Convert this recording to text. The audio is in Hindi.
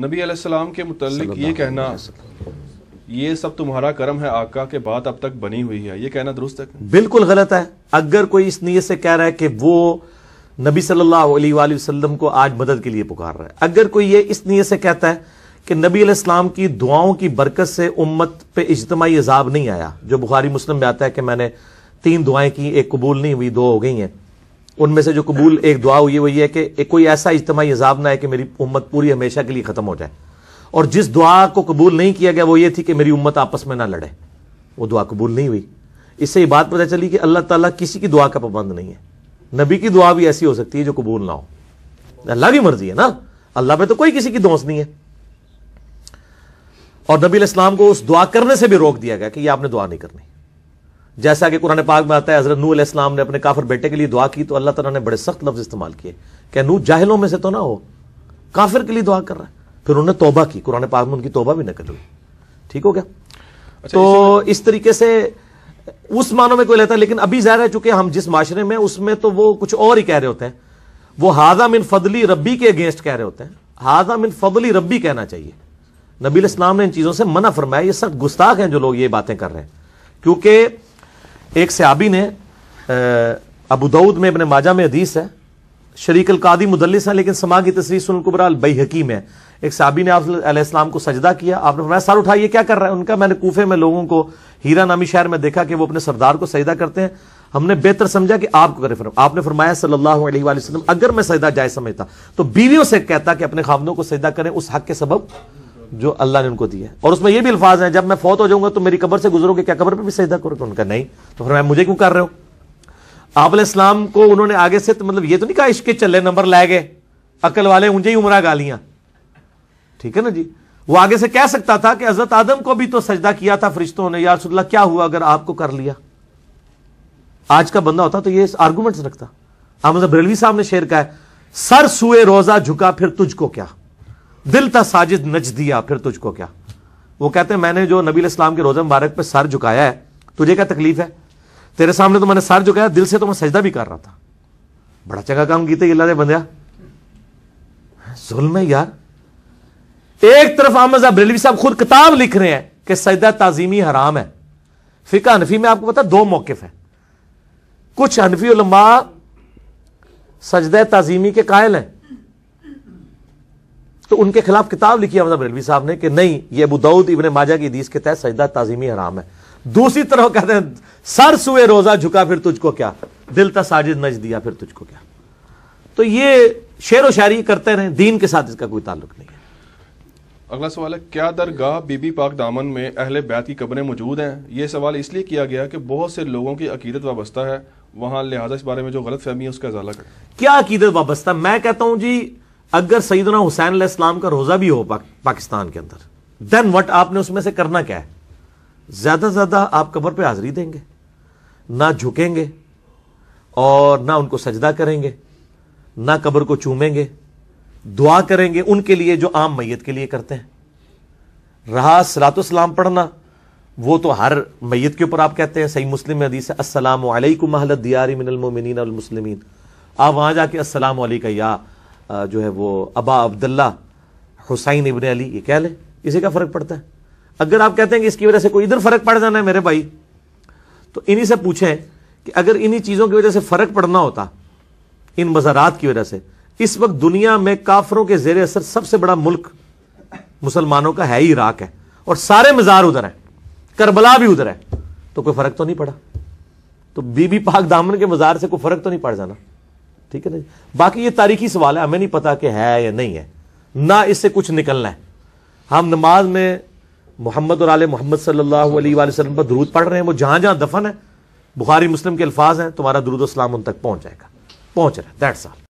नबी आसमाम के मतलब ये कहना ये सब तुम्हारा कर्म है आका के बात अब तक बनी हुई है ये कहना दुरुस्त है बिल्कुल गलत है अगर कोई इस नीयत से कह रहा है कि वो नबी सल्लल्लाहु अलैहि को आज मदद के लिए पुकार रहा है अगर कोई ये इस नीयत से कहता है कि नबी अलैहिस्सलाम की दुआओं की बरकत से उम्मत पे इजतमाही अजाब नहीं आया जो बुखारी मुस्लिम में आता है कि मैंने तीन दुआएं की एक कबूल नहीं हुई दो हो गई हैं उनमें से जो कबूल एक दुआ हुई है वो ये है कि एक कोई ऐसा इज्तमाही अजाब ना है कि मेरी उम्मत पूरी हमेशा के लिए खत्म हो जाए और जिस दुआ को कबूल नहीं किया गया वो ये थी कि मेरी उम्मत आपस में ना लड़े वो दुआ कबूल नहीं हुई इससे ये बात पता चली कि अल्लाह ताला किसी की दुआ का पाबंद नहीं है नबी की दुआ भी ऐसी हो सकती है जो कबूल ना हो अल्लाह की मर्जी है ना अल्लाह पर तो कोई किसी की दोस्त नहीं है और नबी इस्लाम को उस दुआ करने से भी रोक दिया गया कि यह आपने दुआ नहीं करनी जैसा कि कुरान पाक में आता है हजरत नू इस्लाम ने अपने काफिर बेटे के लिए दुआ की तो अल्लाह तला ने बड़े सख्त लफ्ज इस्तेमाल किए क्या नू जाहिलों में से तो ना हो काफिर के लिए दुआ कर रहा है फिर उन्होंने तोबा की कुरान पाक में उनकी तोबा भी कर हुई ठीक हो गया अच्छा, तो इस तरीके से उस मानों में कोई लेता है लेकिन अभी जाहिर है चूंकि हम जिस माशरे में उसमें तो वो कुछ और ही कह रहे होते हैं वो हाजा मिन फदली रब्बी के अगेंस्ट कह रहे होते हैं हाजा मिन फदली रब्बी कहना चाहिए नबी इस्लाम ने इन चीज़ों से मना फरमाया ये सख्त गुस्ताख हैं जो लोग ये बातें कर रहे हैं क्योंकि एक सहाबी ने अबू दाऊद में अपने माजा में हदीस है शरीक कादी मुदलिस है लेकिन समा की तस्वीर सुन कुबराल बई हकीम है एक सहाबी ने आपलाम को सजदा किया आपने फरमाया सर उठाइए क्या कर रहा है उनका मैंने कूफे में लोगों को हीरा नामी शहर में देखा कि वो अपने सरदार को सजदा करते हैं हमने बेहतर समझा कि आपको करें फरम आपने फरमाया सल्लल्लाहु अलैहि वसल्लम अगर मैं सजदा जाए समझता तो बीवियों से कहता कि अपने खामदों को सजदा करें उस हक के सबब जो अल्लाह ने उनको दिया और उसमें यह भी अल्फाज हैं जब मैं फौत हो जाऊंगा तो मेरी कबर से गुजरोगे क्या कबर पर भी सजदा करोगे तो उनका नहीं तो फिर मुझे क्यों कर रहे हो आप इस्लाम को उन्होंने आगे से तो मतलब ये तो नहीं कहा इश्के चले नंबर लाए गए अकल वाले ऊंचे ही उमरा गालियां ठीक है ना जी वो आगे से कह सकता था कि हजरत आदम को भी तो सजदा किया था फरिश्तों ने यार सुल्ला क्या हुआ अगर आपको कर लिया आज का बंदा होता तो ये आर्गूमेंट रखता हम बरेलवी साहब ने शेर का है सर सुए रोजा झुका फिर तुझको क्या दिल था साजिद नच दिया फिर तुझको क्या वो कहते हैं मैंने जो नबी इस्लाम के रोज़ा मुबारक पे सर झुकाया है तुझे क्या तकलीफ है तेरे सामने तो मैंने सर झुकाया दिल से तो मैं सजदा भी कर रहा था बड़ा चंगा काम की अल्लाह ने जुल्म है यार एक तरफ आमद बरेलवी साहब खुद किताब लिख रहे हैं कि सजदा ताजीमी हराम है फिका हनफी में आपको पता दो मौकफ है कुछ हनफी उलमा सजद ताजीमी के कायल हैं तो उनके खिलाफ किताब लिखी हमजा बरेलवी साहब ने कि नहीं ये अबू दाऊद इबन माजा की हदीस के तहत सजदा ताजीमी हराम है दूसरी तरफ कहते हैं सर सुए रोजा झुका फिर तुझको क्या दिल था साजिद नज दिया फिर तुझको क्या तो ये शेर व शायरी करते रहे दीन के साथ इसका कोई ताल्लुक नहीं है अगला सवाल है क्या दरगाह बीबी पाक दामन में अहले बैत की कब्रें मौजूद हैं ये सवाल इसलिए किया गया कि बहुत से लोगों की अकीदत वाबस्ता है वहां लिहाजा इस बारे में जो गलत फहमी है उसका इजाला करें क्या अकीदत वाबस्ता मैं कहता हूँ जी अगर सईदना हुसैन इस्लाम का रोज़ा भी हो पा, पाकिस्तान के अंदर देन वट आपने उसमें से करना क्या है ज़्यादा से ज़्यादा आप कबर पर हाजिरी देंगे ना झुकेंगे और ना उनको सजदा करेंगे ना कबर को चूमेंगे दुआ करेंगे उनके लिए जो आम मैयत के लिए करते हैं रहा सलातोसलाम पढ़ना वो तो हर मैयत के ऊपर आप कहते हैं सही मुस्लिम हदीस है असलम महलत दियारी मिनलमिन मुसलिमीन आप वहां जाके असलम या जो है वो अबा अब्दुल्ला हुसैन इबन अली ये कह ले इसे क्या फ़र्क पड़ता है अगर आप कहते हैं कि इसकी वजह से कोई इधर फ़र्क पड़ जाना है मेरे भाई तो इन्हीं से पूछें कि अगर इन्हीं चीज़ों की वजह से फ़र्क पड़ना होता इन मज़ारात की वजह से इस वक्त दुनिया में काफरों के जेर असर सबसे बड़ा मुल्क मुसलमानों का है ही इराक है और सारे मज़ार उधर है करबला भी उधर है तो कोई फ़र्क तो नहीं पड़ा तो बीबी पाक दामन के मज़ार से कोई फ़र्क तो नहीं पड़ जाना ठीक है ना बाकी ये तारीखी सवाल है हमें नहीं पता कि है या नहीं है ना इससे कुछ निकलना है हम नमाज में मोहम्मद और आल मोहम्मद सल्लल्लाहु अलैहि वसल्लम पर दरूद पढ़ रहे हैं वो जहां जहां दफन है बुखारी मुस्लिम के अल्फाज हैं तुम्हारा दरूद सलाम उन तक पहुंच जाएगा पहुंच रहा है दैट साल